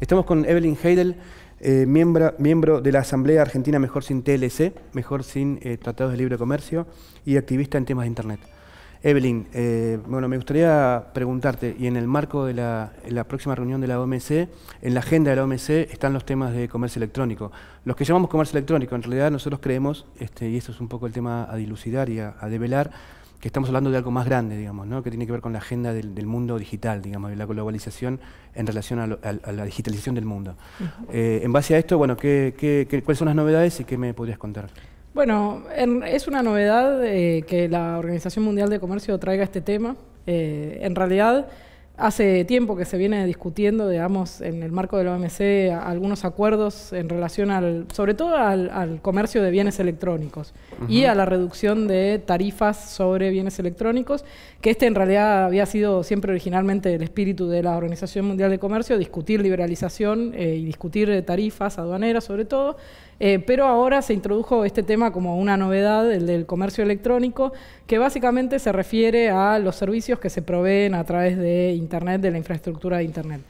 Estamos con Evelyn Heidel, eh, miembro, miembro, de la Asamblea Argentina Mejor Sin TLC, Mejor Sin eh, Tratados de Libre Comercio y activista en temas de Internet. Evelyn, eh, bueno, me gustaría preguntarte, y en el marco de la, próxima reunión de la OMC, en la agenda de la OMC están los temas de comercio electrónico. Los que llamamos comercio electrónico, en realidad nosotros creemos, este, y esto es un poco el tema a dilucidar y a, a develar, que estamos hablando de algo más grande, digamos, ¿no? que tiene que ver con la agenda del, mundo digital, digamos, de la globalización en relación a, la digitalización del mundo. Eh, en base a esto, bueno, ¿qué, qué, cuáles son las novedades y qué me podrías contar? Bueno, es una novedad eh, que la Organización Mundial de Comercio traiga este tema. Eh, en realidad, Hace tiempo que se viene discutiendo, digamos, en el marco de la OMC, algunos acuerdos en relación al, sobre todo al, comercio de bienes electrónicos y a la reducción de tarifas sobre bienes electrónicos, que este en realidad había sido siempre originalmente el espíritu de la Organización Mundial de Comercio, discutir liberalización eh, y discutir eh, tarifas aduaneras sobre todo, eh, pero ahora se introdujo este tema como una novedad, el del comercio electrónico, que básicamente se refiere a los servicios que se proveen a través de Internet, de la infraestructura de Internet.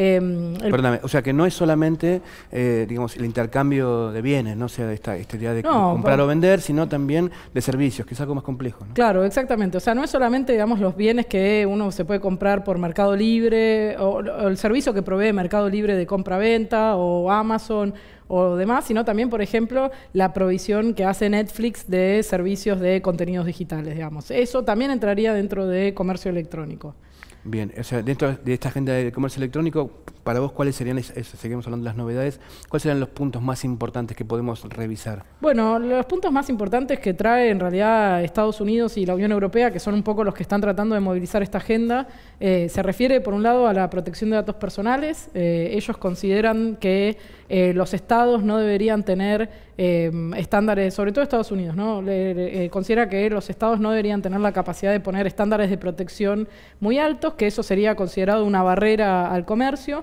Em, Perdóname, o sea que no es solamente eh, digamos, el intercambio de bienes, no sea esta, esta idea de comprar o vender, sino también de servicios, que es algo más complejo. Claro, exactamente. O sea, no es solamente digamos, los bienes que uno se puede comprar por Mercado Libre o, el servicio que provee Mercado Libre de compra-venta o Amazon o demás, sino también, por ejemplo, la provisión que hace Netflix de servicios de contenidos digitales, digamos. Eso también entraría dentro de comercio electrónico. Bien, o sea, dentro de esta agenda de comercio electrónico, para vos, ¿cuáles serían, seguimos hablando de las novedades, cuáles serían los puntos más importantes que podemos revisar? Bueno, los puntos más importantes que trae en realidad Estados Unidos y la Unión Europea, que son un poco los que están tratando de movilizar esta agenda, eh, se refiere, por un lado, a la protección de datos personales. Eh, ellos consideran que eh, los estados no deberían tener Em, estándares, sobre todo Estados Unidos, ¿no? Eh, considera que los estados no deberían tener la capacidad de poner estándares de protección muy altos, que eso sería considerado una barrera al comercio.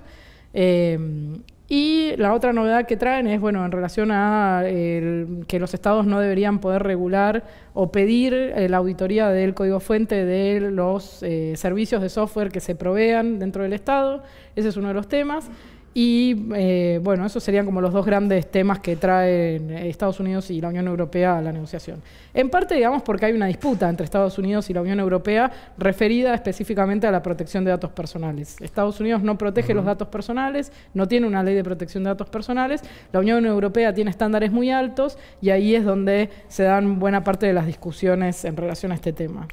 Em, y la otra novedad que traen es, bueno, en relación a que los estados no deberían poder regular o pedir eh, la auditoría del código fuente de los eh, servicios de software que se provean dentro del estado. Ese es uno de los temas. Y eh, bueno, esos serían como los dos grandes temas que traen eh, Estados Unidos y la Unión Europea a la negociación. En parte, digamos, porque hay una disputa entre Estados Unidos y la Unión Europea referida específicamente a la protección de datos personales. Estados Unidos no protege los datos personales, no tiene una ley de protección de datos personales, la Unión Europea tiene estándares muy altos y ahí es donde se dan buena parte de las discusiones en relación a este tema.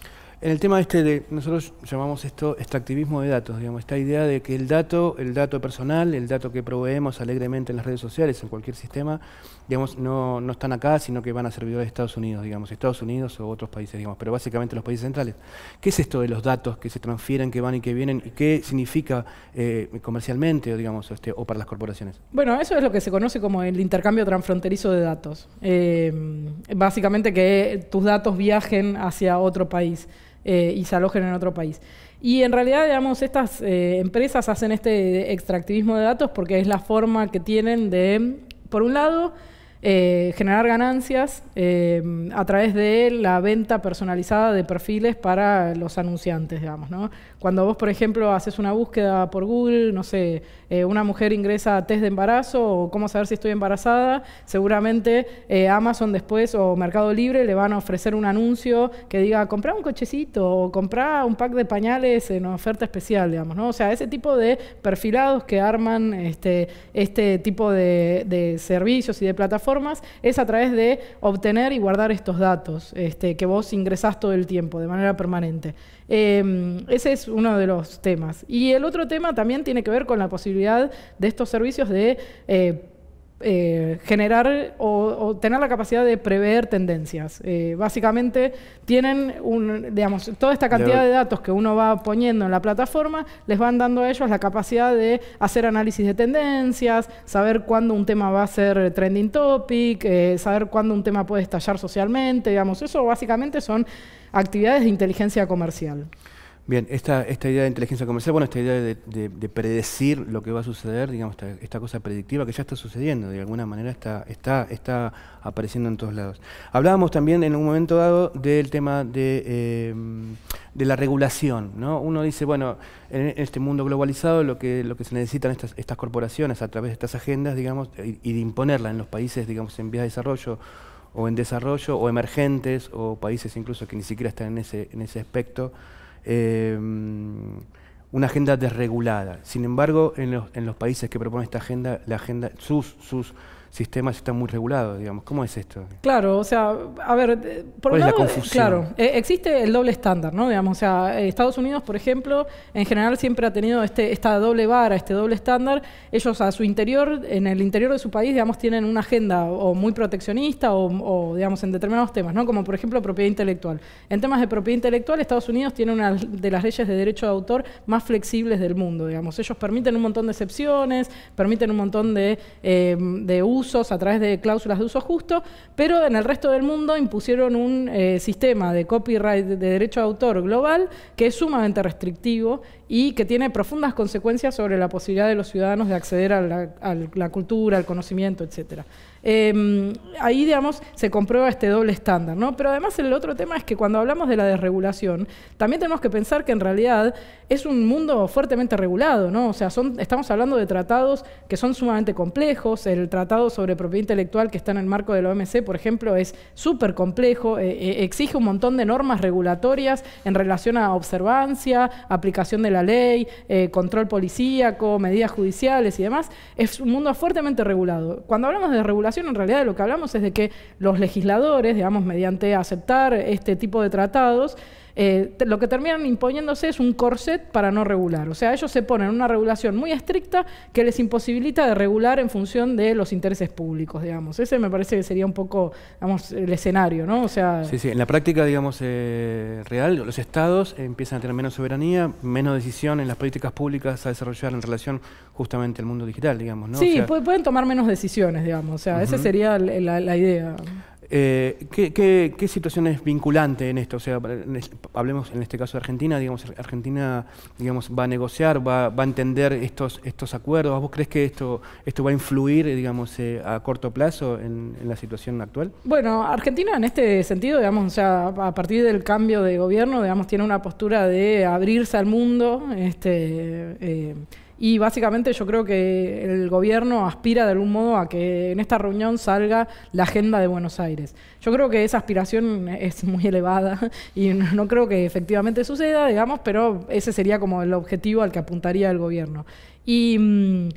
En el tema este de, nosotros llamamos esto extractivismo de datos, digamos, esta idea de que el dato, el dato personal, el dato que proveemos alegremente en las redes sociales, en cualquier sistema, digamos, no, están acá, sino que van a servidores de Estados Unidos, digamos, Estados Unidos o otros países, digamos, pero básicamente los países centrales. ¿Qué es esto de los datos que se transfieren, que van y que vienen, y qué significa eh, comercialmente, o digamos, este, o para las corporaciones? Bueno, eso es lo que se conoce como el intercambio transfronterizo de datos. Eh, básicamente que tus datos viajen hacia otro país. Eh, y se alojen en otro país. Y en realidad, digamos, estas eh, empresas hacen este extractivismo de datos porque es la forma que tienen de, por un lado, eh, generar ganancias a través de la venta personalizada de perfiles para los anunciantes, digamos, ¿no? Cuando vos, por ejemplo, haces una búsqueda por Google, no sé, eh, una mujer ingresa a test de embarazo o cómo saber si estoy embarazada, seguramente eh, Amazon después o Mercado Libre le van a ofrecer un anuncio que diga, compra un cochecito o compra un pack de pañales en oferta especial, digamos, O sea, ese tipo de perfilados que arman este, este tipo de, servicios y de plataformas es a través de obtener y guardar estos datos este, que vos ingresás todo el tiempo, de manera permanente. Em, ese es uno de los temas. Y el otro tema también tiene que ver con la posibilidad de estos servicios de... Eh, eh, generar o, tener la capacidad de prever tendencias. Eh, básicamente tienen digamos, toda esta cantidad de datos que uno va poniendo en la plataforma, les van dando a ellos la capacidad de hacer análisis de tendencias, saber cuándo un tema va a ser trending topic, saber cuándo un tema puede estallar socialmente, digamos, eso básicamente son actividades de inteligencia comercial. Bien, esta, idea de inteligencia comercial, bueno, esta idea de, predecir lo que va a suceder, digamos, esta, cosa predictiva que ya está sucediendo, de alguna manera está, apareciendo en todos lados. Hablábamos también en un momento dado del tema de, eh, la regulación, ¿no? Uno dice, bueno, en este mundo globalizado lo que, se necesitan estas, corporaciones a través de estas agendas, digamos, y, de imponerla en los países, digamos, en vía de desarrollo o en desarrollo o emergentes o países incluso que ni siquiera están en ese, en ese aspecto, eh, una agenda desregulada. Sin embargo, en los, en los, países que propone esta agenda, la agenda sus, sus sistemas están muy regulados, digamos. ¿Cómo es esto? Claro, o sea, a ver, eh, por un lado, claro, e, existe el doble estándar, ¿no? Digamos, o sea, eh, Estados Unidos, por ejemplo, en general siempre ha tenido este, esta doble vara, este doble estándar. Ellos a su interior, en el interior de su país, digamos, tienen una agenda o muy proteccionista o, digamos, en determinados temas, ¿no? Como por ejemplo propiedad intelectual. En temas de propiedad intelectual, Estados Unidos tiene una de las leyes de derecho de autor más flexibles del mundo, digamos. Ellos permiten un montón de excepciones, permiten un montón de, eh, de a través de cláusulas de uso justo, pero en el resto del mundo impusieron un eh, sistema de copyright de derecho de autor global que es sumamente restrictivo y que tiene profundas consecuencias sobre la posibilidad de los ciudadanos de acceder a la, a la cultura, al conocimiento, etcétera. Em, ahí, digamos, se comprueba este doble estándar, ¿no? Pero además el otro tema es que cuando hablamos de la desregulación, también tenemos que pensar que en realidad es un mundo fuertemente regulado, ¿no? O sea, estamos hablando de tratados que son sumamente complejos, el tratado sobre propiedad intelectual que está en el marco de OMC, por ejemplo, es súper complejo, eh, eh, exige un montón de normas regulatorias en relación a observancia, aplicación de la ley, eh, control policíaco, medidas judiciales y demás. Es un mundo fuertemente regulado. Cuando hablamos de desregulación en realidad de lo que hablamos es de que los legisladores, digamos, mediante aceptar este tipo de tratados, eh, lo que terminan imponiéndose es un corset para no regular. O sea, ellos se ponen una regulación muy estricta que les imposibilita de regular en función de los intereses públicos, digamos. Ese me parece que sería un poco, el escenario, ¿no? O sea... Sí, sí. En la práctica, digamos, eh, real, los estados eh, empiezan a tener menos soberanía, menos decisión en las políticas públicas a desarrollar en relación justamente al mundo digital, digamos, ¿no? Sí, pueden tomar menos decisiones, digamos. O sea, esa sería la, la idea. Eh, ¿qué, situación es vinculante en esto? O sea, hablemos en este caso de Argentina, digamos, Argentina digamos, va a negociar, va, a entender estos, estos acuerdos. ¿Vos crees que esto, esto va a influir, digamos, eh, a corto plazo en, la situación actual? Bueno, Argentina en este sentido, digamos, a partir del cambio de gobierno, digamos, tiene una postura de abrirse al mundo, este, eh, y básicamente yo creo que el gobierno aspira de algún modo a que en esta reunión salga la agenda de Buenos Aires. Yo creo que esa aspiración es muy elevada y no creo que efectivamente suceda, digamos, pero ese sería como el objetivo al que apuntaría el gobierno. Y. Mm,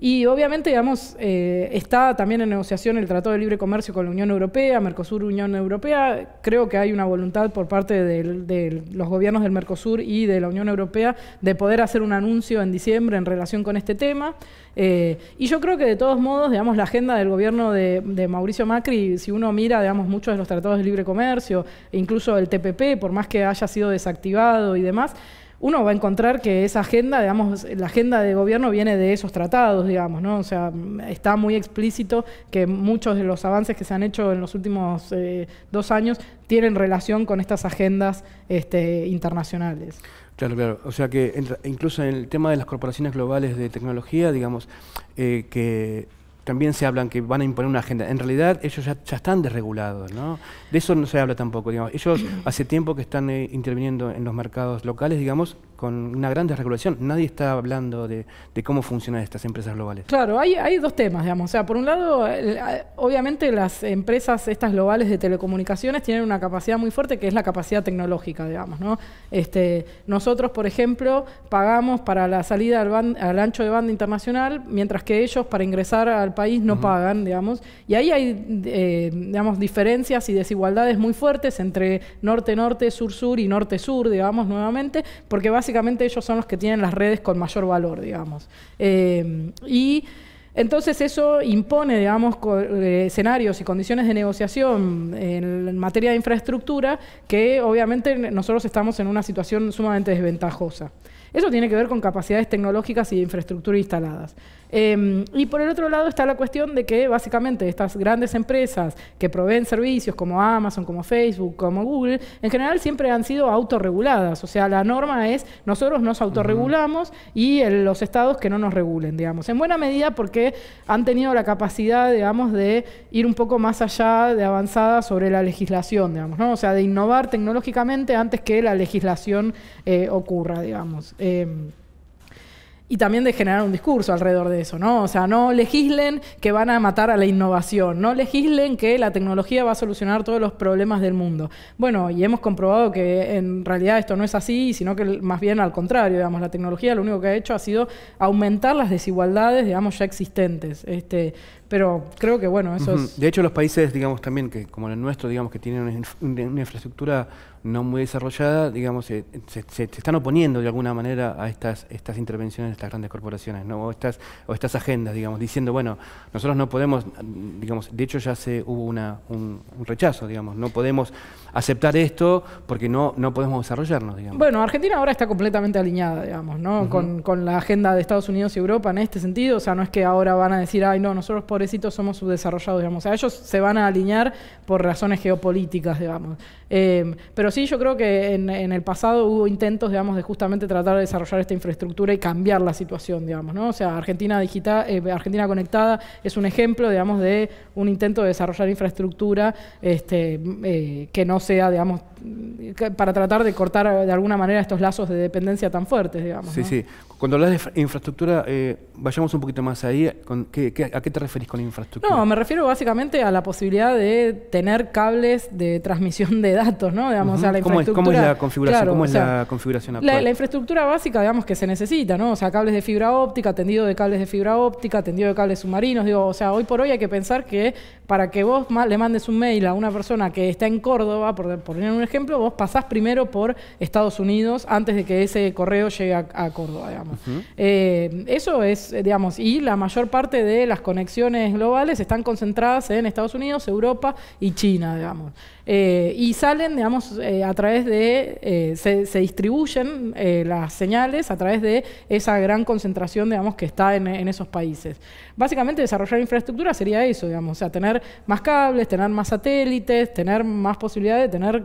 y obviamente, digamos, eh, está también en negociación el Tratado de Libre Comercio con la Unión Europea, Mercosur, Unión Europea. Creo que hay una voluntad por parte de los gobiernos del Mercosur y de la Unión Europea de poder hacer un anuncio en diciembre en relación con este tema. Eh, y yo creo que de todos modos, digamos, la agenda del gobierno de, Mauricio Macri, si uno mira, digamos, muchos de los tratados de libre comercio, incluso el TPP, por más que haya sido desactivado y demás, uno va a encontrar que esa agenda, digamos, la agenda de gobierno viene de esos tratados, digamos, ¿no? O sea, está muy explícito que muchos de los avances que se han hecho en los últimos eh, dos años tienen relación con estas agendas este, internacionales. Claro, claro. O sea que incluso en el tema de las corporaciones globales de tecnología, digamos, eh, que también se hablan que van a imponer una agenda. En realidad ellos ya, están desregulados, ¿no? De eso no se habla tampoco, digamos. Ellos hace tiempo que están eh, interviniendo en los mercados locales, digamos, con una gran desregulación. Nadie está hablando de, cómo funcionan estas empresas globales. Claro, hay, dos temas, digamos. O sea, por un lado, obviamente las empresas estas globales de telecomunicaciones tienen una capacidad muy fuerte que es la capacidad tecnológica, digamos, ¿no? Este, nosotros, por ejemplo, pagamos para la salida al, ancho de banda internacional, mientras que ellos para ingresar al país no pagan, digamos. Y ahí hay, eh, digamos, diferencias y desigualdades muy fuertes entre norte-norte, sur-sur y norte-sur, digamos, nuevamente, porque básicamente básicamente ellos son los que tienen las redes con mayor valor, digamos. Eh, y entonces eso impone, digamos, eh, escenarios y condiciones de negociación en materia de infraestructura que obviamente nosotros estamos en una situación sumamente desventajosa. Eso tiene que ver con capacidades tecnológicas y infraestructura instaladas. Em, y por el otro lado está la cuestión de que básicamente estas grandes empresas que proveen servicios como Amazon, como Facebook, como Google, en general siempre han sido autorreguladas. O sea, la norma es nosotros nos autorregulamos y los estados que no nos regulen, digamos. En buena medida porque han tenido la capacidad, digamos, de ir un poco más allá de avanzada sobre la legislación, digamos, ¿no? O sea, de innovar tecnológicamente antes que la legislación eh, ocurra, digamos. Em, y también de generar un discurso alrededor de eso, ¿no? O sea, no legislen que van a matar a la innovación, no legislen que la tecnología va a solucionar todos los problemas del mundo. Bueno, y hemos comprobado que en realidad esto no es así, sino que más bien al contrario, digamos, la tecnología lo único que ha hecho ha sido aumentar las desigualdades, digamos, ya existentes. Este, pero creo que, bueno, eso es... De hecho, los países, digamos, también, que como el nuestro, digamos, que tienen una, infraestructura no muy desarrollada, digamos, eh, se, están oponiendo de alguna manera a estas, estas intervenciones de estas grandes corporaciones, ¿no? o, estas, o estas agendas, digamos, diciendo, bueno, nosotros no podemos, digamos, de hecho ya se hubo una, un, rechazo, digamos, no podemos aceptar esto porque no, no podemos desarrollarnos, digamos. Bueno, Argentina ahora está completamente alineada, digamos, ¿no? con, la agenda de Estados Unidos y Europa en este sentido, o sea, no es que ahora van a decir, ay, no, nosotros pobrecitos somos subdesarrollados, digamos, o sea, ellos se van a alinear por razones geopolíticas, digamos. Eh, pero sí, yo creo que en, el pasado hubo intentos, digamos, de justamente tratar de desarrollar esta infraestructura y cambiar la situación, digamos, ¿no? O sea, Argentina, digital, eh, Argentina Conectada es un ejemplo, digamos, de un intento de desarrollar infraestructura este, eh, que no sea, digamos, para tratar de cortar de alguna manera estos lazos de dependencia tan fuertes, digamos. Sí, sí. Cuando hablas de infraestructura, eh, vayamos un poquito más ahí. ¿A qué te referís con infraestructura? No, me refiero básicamente a la posibilidad de tener cables de transmisión de datos, ¿no? Digamos, ¿Cómo Es, la configuración? ¿Cómo es la configuración actual? La, infraestructura básica, digamos, que se necesita, ¿no? O sea, cables de fibra óptica, tendido de cables de fibra óptica, tendido de cables submarinos. Digo, o sea, hoy por hoy hay que pensar que para que vos le mandes un mail a una persona que está en Córdoba, por, poner un ejemplo, vos pasás primero por Estados Unidos antes de que ese correo llegue a, Córdoba, digamos. Eh, eso es, digamos, y la mayor parte de las conexiones globales están concentradas en Estados Unidos, Europa y China, digamos. Eh, y salen, digamos, eh, eh, a través de, eh, se, distribuyen eh, las señales a través de esa gran concentración, digamos, que está en, esos países. Básicamente desarrollar infraestructura sería eso, digamos, o sea, tener más cables, tener más satélites, tener más posibilidades de tener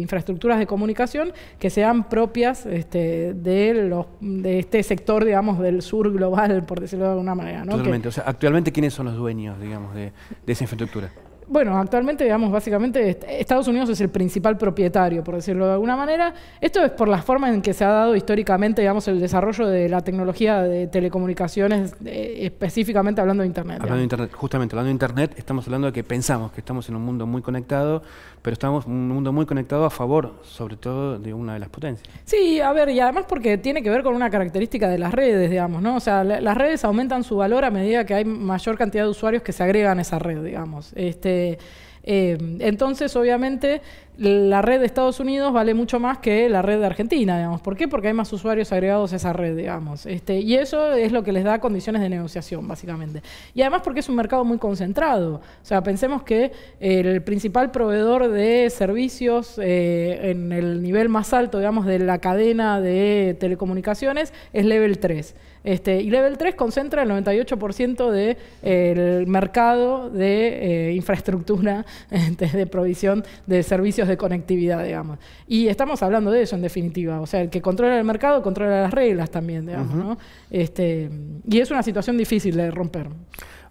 infraestructuras de comunicación que sean propias este, de, los, de este sector, digamos, del sur global, por decirlo de alguna manera. ¿no? o sea, actualmente, ¿quiénes son los dueños, digamos, de esa infraestructura? bueno, actualmente, digamos, básicamente Estados Unidos es el principal propietario, por decirlo de alguna manera. Esto es por la forma en que se ha dado históricamente, digamos, el desarrollo de la tecnología de telecomunicaciones, específicamente hablando de Internet. Hablando de Internet, justamente, hablando de Internet, estamos hablando de que pensamos que estamos en un mundo muy conectado, pero estamos en un mundo muy conectado a favor, sobre todo, de una de las potencias. Sí, a ver, y además porque tiene que ver con una característica de las redes, digamos, ¿no? O sea, las redes aumentan su valor a medida que hay mayor cantidad de usuarios que se agregan a esa red, digamos. Este, este, eh, entonces, obviamente, la red de Estados Unidos vale mucho más que la red de Argentina, digamos. ¿Por qué? Porque hay más usuarios agregados a esa red, digamos. Este, y eso es lo que les da condiciones de negociación, básicamente. Y además porque es un mercado muy concentrado. O sea, pensemos que el principal proveedor de servicios eh, en el nivel más alto, digamos, de la cadena de telecomunicaciones es Level 3. Este, y Level 3 concentra el 98% del eh, mercado de eh, infraestructura este, de provisión de servicios de conectividad, digamos. Y estamos hablando de eso en definitiva. O sea, el que controla el mercado controla las reglas también, digamos, ¿no? Este, y es una situación difícil de romper.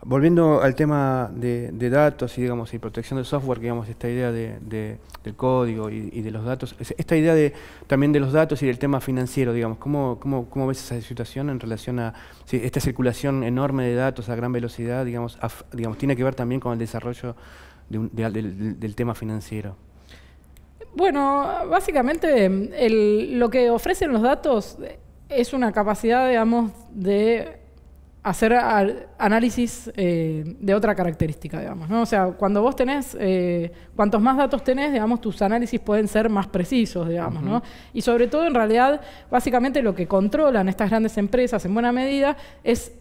Volviendo al tema de, datos y digamos y protección del software, digamos esta idea del código y, de los datos, esta idea de también de los datos y del tema financiero, digamos, ¿cómo, cómo, ves esa situación en relación a esta circulación enorme de datos a gran velocidad, digamos, digamos, tiene que ver también con el desarrollo del tema financiero? Bueno, básicamente lo que ofrecen los datos es una capacidad, digamos, de hacer análisis eh, de otra característica, digamos, O sea, cuando vos tenés, eh, cuantos más datos tenés, digamos, tus análisis pueden ser más precisos, digamos, ¿no? Y sobre todo, en realidad, básicamente lo que controlan estas grandes empresas en buena medida es,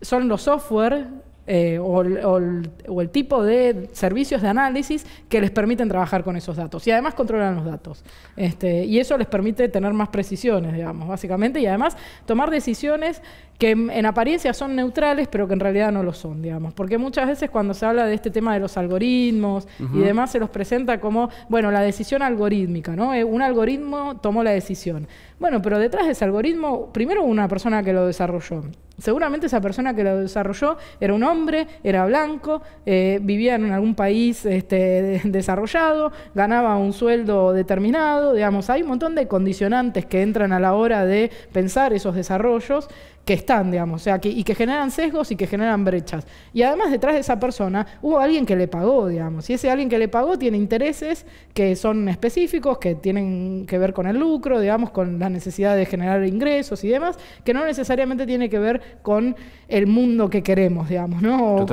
son los software eh, o, el tipo de servicios de análisis que les permiten trabajar con esos datos. Y además controlan los datos. Este, y eso les permite tener más precisiones, digamos, básicamente, y además tomar decisiones que en apariencia son neutrales, pero que en realidad no lo son, digamos. Porque muchas veces cuando se habla de este tema de los algoritmos y demás, se los presenta como, bueno, la decisión algorítmica, ¿no? Eh, un algoritmo tomó la decisión. Bueno, pero detrás de ese algoritmo, primero una persona que lo desarrolló. Seguramente esa persona que lo desarrolló era un hombre, era blanco, eh, vivía en algún país este, desarrollado, ganaba un sueldo determinado, digamos, hay un montón de condicionantes que entran a la hora de pensar esos desarrollos que están, digamos, o sea, y que generan sesgos y que generan brechas. Y además detrás de esa persona hubo alguien que le pagó, digamos, y ese alguien que le pagó tiene intereses que son específicos, que tienen que ver con el lucro, digamos, con la necesidad de generar ingresos y demás, que no necesariamente tiene que ver con el mundo que queremos, digamos, ¿no? O,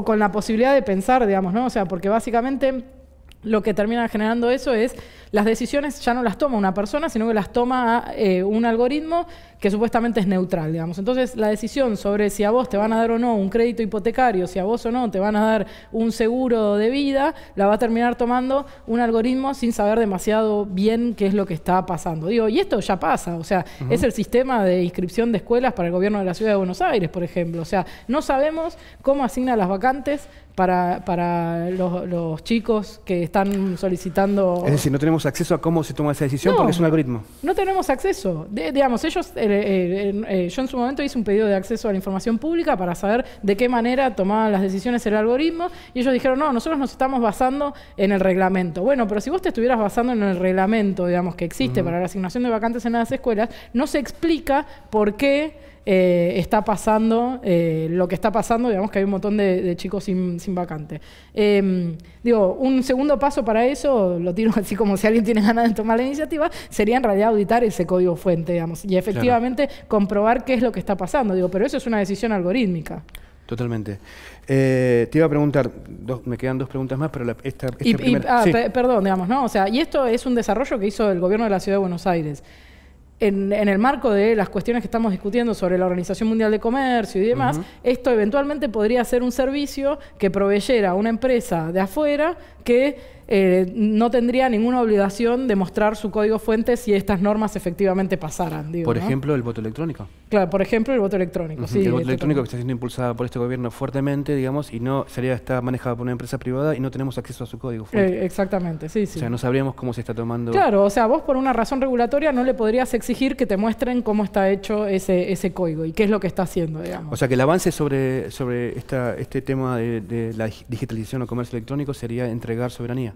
o con la posibilidad de pensar, digamos, ¿no? O sea, porque básicamente lo que termina generando eso es las decisiones ya no las toma una persona, sino que las toma eh, un algoritmo que supuestamente es neutral, digamos. Entonces, la decisión sobre si a vos te van a dar o no un crédito hipotecario, si a vos o no te van a dar un seguro de vida, la va a terminar tomando un algoritmo sin saber demasiado bien qué es lo que está pasando. Digo, y esto ya pasa, o sea, es el sistema de inscripción de escuelas para el gobierno de la Ciudad de Buenos Aires, por ejemplo. O sea, no sabemos cómo asigna las vacantes para, para los, chicos que están solicitando... Es decir, no tenemos acceso a cómo se toma esa decisión porque es un algoritmo. No tenemos acceso. digamos, ellos, eh, yo en su momento hice un pedido de acceso a la información pública para saber de qué manera tomaban las decisiones el algoritmo y ellos dijeron, no, nosotros nos estamos basando en el reglamento. Bueno, pero si vos te estuvieras basando en el reglamento, digamos, que existe para la asignación de vacantes en las escuelas, no se explica por qué... Eh, está pasando eh, lo que está pasando, digamos que hay un montón de, chicos sin, vacante. Em, digo, un segundo paso para eso, lo tiro así como si alguien tiene ganas de tomar la iniciativa, sería en realidad auditar ese código fuente, digamos, y efectivamente comprobar qué es lo que está pasando. Digo, pero eso es una decisión algorítmica. Totalmente. Eh, te iba a preguntar, me quedan dos preguntas más, pero esta, primera, ah, Perdón, digamos, ¿no? O sea, y esto es un desarrollo que hizo el gobierno de la Ciudad de Buenos Aires en, el marco de las cuestiones que estamos discutiendo sobre la Organización Mundial de Comercio y demás, esto eventualmente podría ser un servicio que proveyera una empresa de afuera que eh, no tendría ninguna obligación de mostrar su código fuente si estas normas efectivamente pasaran. por ejemplo, el voto electrónico. Claro, por ejemplo, el voto electrónico. el voto electrónico que está siendo impulsado por este gobierno fuertemente, digamos, y no sería está manejado por una empresa privada y no tenemos acceso a su código eh, fuente. exactamente, sí, sí. O sea, no sabríamos cómo se está tomando. Claro, o sea, vos por una razón regulatoria no le podrías exigir que te muestren cómo está hecho ese, ese código y qué es lo que está haciendo, digamos. O sea, que el avance sobre, sobre esta, este tema de la digitalización o comercio electrónico sería entregar soberanía.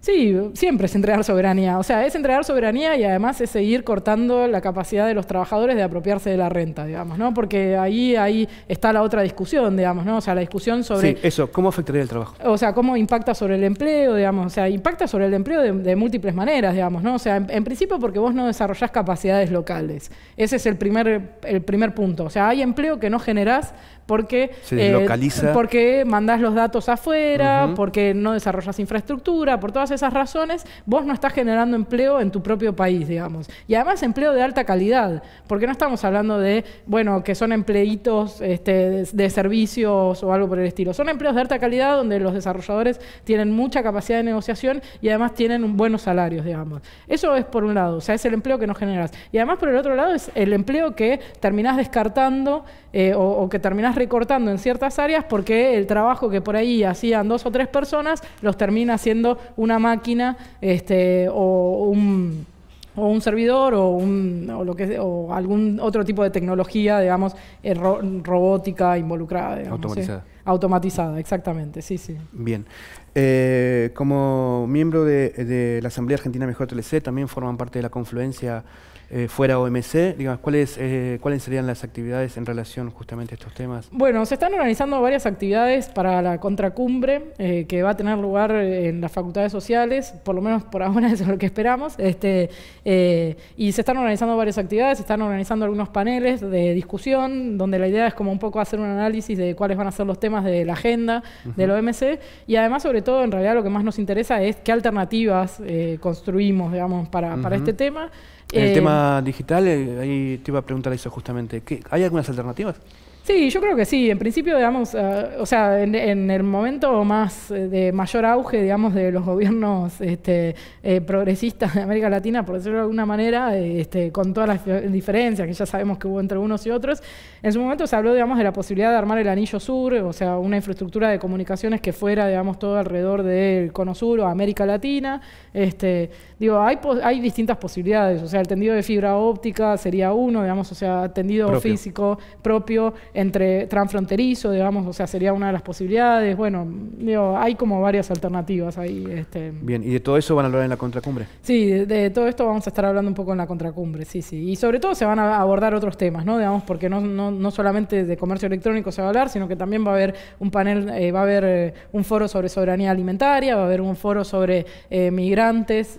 Sí, siempre es entregar soberanía. O sea, es entregar soberanía y además es seguir cortando la capacidad de los trabajadores de apropiarse de la renta, digamos, ¿no? Porque ahí, ahí está la otra discusión, digamos, ¿no? O sea, la discusión sobre... Sí, eso, ¿cómo afectaría el trabajo? O sea, ¿cómo impacta sobre el empleo, digamos? O sea, impacta sobre el empleo de, múltiples maneras, digamos, ¿no? O sea, en, principio porque vos no desarrollás capacidades locales. Ese es el primer, el primer punto. O sea, hay empleo que no generás porque... Se eh, localiza, porque mandás los datos afuera, porque no desarrollas infraestructura, por todas esas razones, vos no estás generando empleo en tu propio país, digamos. Y además empleo de alta calidad, porque no estamos hablando de, bueno, que son empleitos este, de servicios o algo por el estilo. Son empleos de alta calidad donde los desarrolladores tienen mucha capacidad de negociación y además tienen buenos salarios, digamos. Eso es por un lado, o sea, es el empleo que no generas. Y además por el otro lado es el empleo que terminás descartando eh, o, que terminás recortando en ciertas áreas porque el trabajo que por ahí hacían dos o tres personas los termina haciendo una máquina este, o un o un servidor o, lo que, o algún otro tipo de tecnología, digamos, robótica involucrada. automatizada. Automatizada, exactamente, sí, sí. Bien. Eh, como miembro de, de, la Asamblea Argentina Mejor TLC, también forman parte de la confluencia eh, fuera OMC, digamos, ¿cuáles, eh, ¿cuáles serían las actividades en relación justamente a estos temas? Bueno, se están organizando varias actividades para la contracumbre eh, que va a tener lugar en las facultades sociales, por lo menos por ahora es lo que esperamos, este, y se están organizando varias actividades, se están organizando algunos paneles de discusión, donde la idea es como un poco hacer un análisis de cuáles van a ser los temas de la agenda del OMC, y además sobre todo en realidad lo que más nos interesa es qué alternativas construimos, digamos, para, para este tema. En el eh, tema digital, eh, ahí te iba a preguntar eso justamente. ¿Hay algunas alternativas? Sí, yo creo que sí. En principio, digamos, eh, o sea, en, el momento más eh, de mayor auge, digamos, de los gobiernos este, eh, progresistas de América Latina, por decirlo de alguna manera, este, con todas las diferencias que ya sabemos que hubo entre unos y otros, en su momento se habló, digamos, de la posibilidad de armar el anillo sur, o sea, una infraestructura de comunicaciones que fuera, digamos, todo alrededor del cono sur o América Latina. Este, digo, hay, hay distintas posibilidades, o sea, el tendido de fibra óptica sería uno, digamos, o sea, tendido físico propio entre transfronterizo, digamos, o sea, sería una de las posibilidades. Bueno, digo, hay como varias alternativas ahí. Este. Bien, ¿y de todo eso van a hablar en la contracumbre? Sí, de, todo esto vamos a estar hablando un poco en la contracumbre, sí, sí. Y sobre todo se van a abordar otros temas, ¿no? Digamos, porque no, no, solamente de comercio electrónico se va a hablar, sino que también va a haber un panel, eh, va a haber eh, un foro sobre soberanía alimentaria, va a haber un foro sobre eh, migrantes,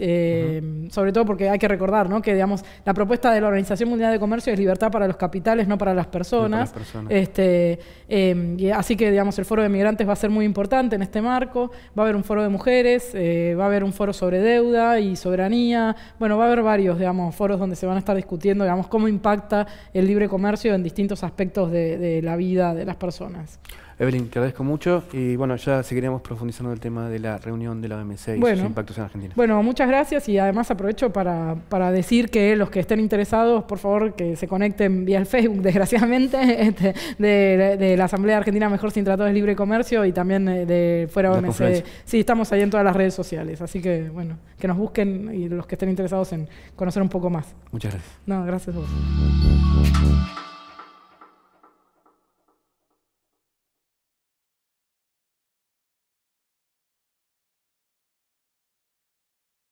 sobre todo porque hay que recordar, ¿no? Que, digamos, la propuesta de la Organización Mundial de Comercio es libertad para los capitales, No para las personas. Este, em, así que, digamos, el foro de migrantes va a ser muy importante en este marco. Va a haber un foro de mujeres, eh, va a haber un foro sobre deuda y soberanía. Bueno, va a haber varios, digamos, foros donde se van a estar discutiendo, digamos, cómo impacta el libre comercio en distintos aspectos de la vida de las personas. Evelyn, te agradezco mucho y bueno, ya seguiremos profundizando el tema de la reunión de la OMC y bueno, sus impactos en Argentina. Bueno, muchas gracias y además aprovecho para, decir que los que estén interesados, por favor, que se conecten vía el Facebook, desgraciadamente, este, de, la Asamblea Argentina Mejor Sin Tratados de Libre Comercio y también de Fuera de OMC. Sí, estamos ahí en todas las redes sociales, así que bueno, que nos busquen y los que estén interesados en conocer un poco más. Muchas gracias. No, gracias a vos.